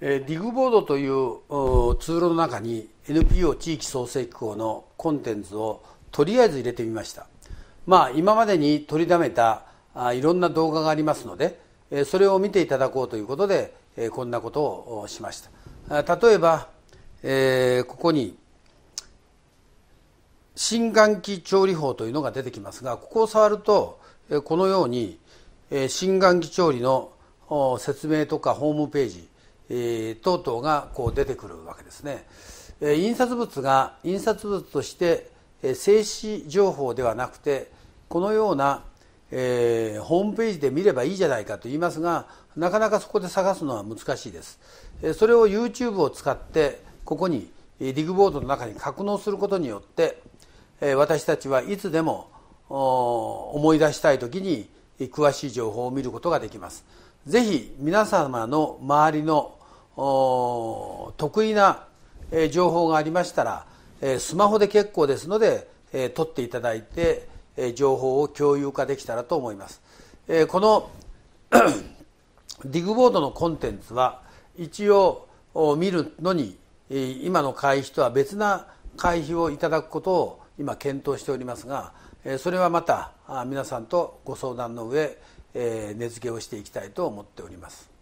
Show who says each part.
Speaker 1: えディグボードという通路の中に NPO 地域創生機構のコンテンツをとりあえず入れてみましたまあ今までに取りだめたあいろんな動画がありますので、えそれを見ていただこうということで、えこんなことをしました例えば、えここに新眼期調理法というのが出てきますがここを触るとこのように新眼期調理の説明とかホームページえう等々がこう出てくるわけですね、え印刷物が印刷物として、え静止情報ではなくてこのような、えホームページで見ればいいじゃないかと言いますがなかなかそこで探すのは難しいです、えそれを YouTube を使ってここにリグボードの中に格納することによって、え私たちはいつでも思い出したい時に詳しい情報を見ることができますぜひ皆様の周りの得意な情報がありましたらスマホで結構ですので取っていただいて情報を共有化できたらと思いますこのディグボードのコンテンツは一応見るのに今の会費とは別な会費をいただくことを今検討しておりますがそれはまた皆さんとご相談の上値付けをしていきたいと思っております。